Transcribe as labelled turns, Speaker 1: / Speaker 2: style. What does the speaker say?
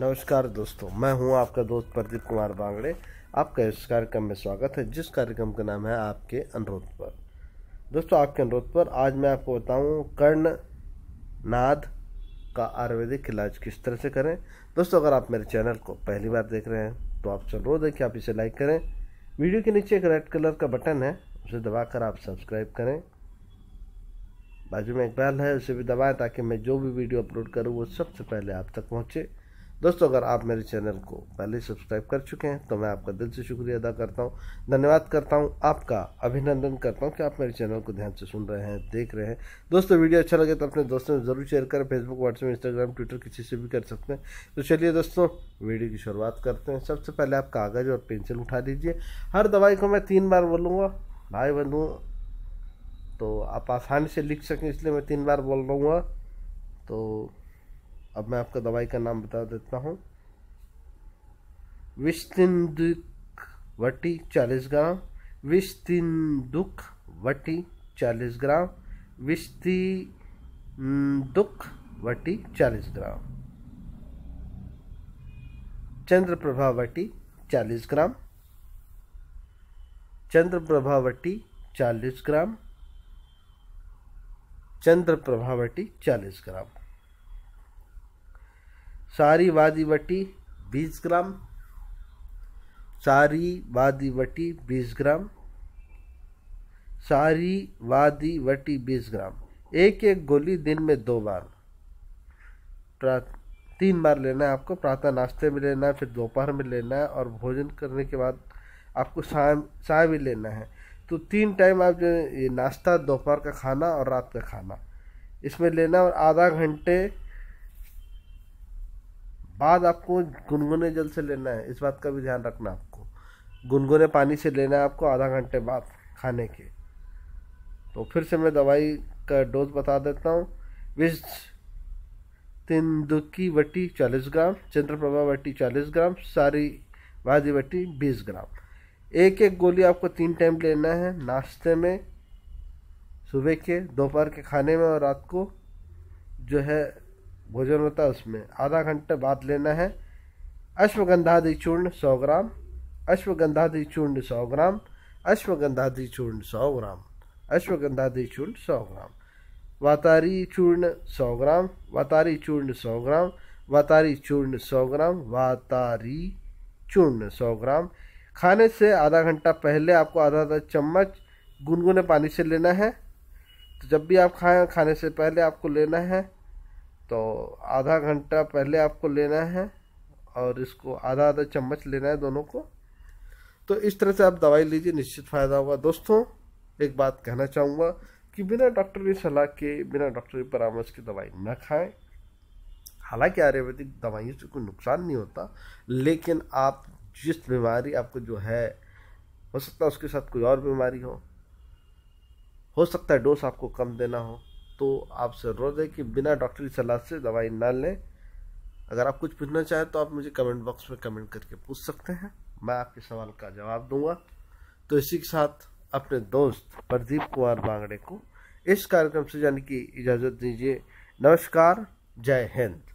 Speaker 1: नमस्कार दोस्तों मैं हूं आपका दोस्त प्रदीप कुमार बांगड़े आपका इस कार्यक्रम में स्वागत है जिस कार्यक्रम का नाम है आपके अनुरोध पर दोस्तों आपके अनुरोध पर आज मैं आपको बताऊं कर्ण नाद का आयुर्वेदिक इलाज किस तरह से करें दोस्तों अगर आप मेरे चैनल को पहली बार देख रहे हैं तो आपसे अनुरोध है कि आप इसे लाइक करें वीडियो के नीचे एक रेड कलर का बटन है उसे दबाकर आप सब्सक्राइब करें बाजू में एक बैल है उसे भी दबाएं ताकि मैं जो भी वीडियो अपलोड करूँ वो सबसे पहले आप तक पहुँचे दोस्तों अगर आप मेरे चैनल को पहले सब्सक्राइब कर चुके हैं तो मैं आपका दिल से शुक्रिया अदा करता हूँ धन्यवाद करता हूँ आपका अभिनंदन करता हूँ कि आप मेरे चैनल को ध्यान से सुन रहे हैं देख रहे हैं दोस्तों वीडियो अच्छा लगे तो अपने दोस्तों में ज़रूर शेयर करें फेसबुक व्हाट्सएप इंस्टाग्राम ट्विटर किसी से भी कर सकते हैं तो चलिए दोस्तों वीडियो की शुरुआत करते हैं सबसे पहले आप कागज़ और पेंसिल उठा लीजिए हर दवाई को मैं तीन बार बोलूँगा भाई बंधु तो आप आसानी से लिख सकें इसलिए मैं तीन बार बोल रहा हूँ तो अब मैं आपको दवाई का नाम बता देता हूँ विस्तिंदुक वटी चालीस ग्राम विस्तिंदुक वटी चालीस ग्राम विस्ती दुख वटी चालीस ग्राम चंद्रप्रभा वटी चालीस ग्राम चंद्रप्रभा वटी चालीस ग्राम चंद्र प्रभावटी चालीस ग्राम सारी वादीवटी बीस ग्राम सारी वादीवटी बीस ग्राम सारी वादीवटी बीस ग्राम एक एक गोली दिन में दो बार तीन बार लेना है आपको प्रातः नाश्ते में लेना है फिर दोपहर में लेना है और भोजन करने के बाद आपको चाय भी लेना है तो तीन टाइम आप जो ये नाश्ता दोपहर का खाना और रात का खाना इसमें लेना और आधा घंटे बाद आपको गुनगुने जल से लेना है इस बात का भी ध्यान रखना आपको गुनगुने पानी से लेना है आपको आधा घंटे बाद खाने के तो फिर से मैं दवाई का डोज बता देता हूँ विज तिंदुकी वट्टी चालीस ग्राम चंद्रप्रभा वट्टी चालीस ग्राम सारी वादी वट्टी बीस ग्राम एक एक गोली आपको तीन टाइम लेना है नाश्ते में सुबह के दोपहर के खाने में और रात को जो है भोजन होता है उसमें आधा घंटे बाद लेना है अश्वगंधादि चूर्ण सौ ग्राम अश्वगंधादि चूर्ण सौ ग्राम अश्वगंधादि चूर्ण सौ ग्राम अश्वगंधादि चूर्ण सौ ग्राम वातारी चूर्ण सौ ग्राम वातारी चूर्ण सौ ग्राम वातारी चूर्ण सौ ग्राम वातारी चूर्ण सौ ग्राम खाने से आधा घंटा पहले आपको आधा आधा चम्मच गुनगुने पानी से लेना है तो जब भी आप खाएं खाने से पहले आपको लेना है तो आधा घंटा पहले आपको लेना है और इसको आधा आधा चम्मच लेना है दोनों को तो इस तरह से आप दवाई लीजिए निश्चित फ़ायदा होगा दोस्तों एक बात कहना चाहूँगा कि बिना डॉक्टर की सलाह के बिना डॉक्टर के परामर्श की दवाई न खाएं हालांकि आयुर्वेदिक दवाइयों से कोई नुकसान नहीं होता लेकिन आप जिस बीमारी आपको जो है हो सकता है उसके साथ कोई और बीमारी हो हो सकता है डोज आपको कम देना हो तो आप ज़रूरत है कि बिना डॉक्टरी सलाह से दवाई ना लें अगर आप कुछ पूछना चाहें तो आप मुझे कमेंट बॉक्स में कमेंट करके पूछ सकते हैं मैं आपके सवाल का जवाब दूंगा तो इसी के साथ अपने दोस्त प्रदीप कुमार बांगड़े को इस कार्यक्रम से जाने की इजाज़त दीजिए नमस्कार जय हिंद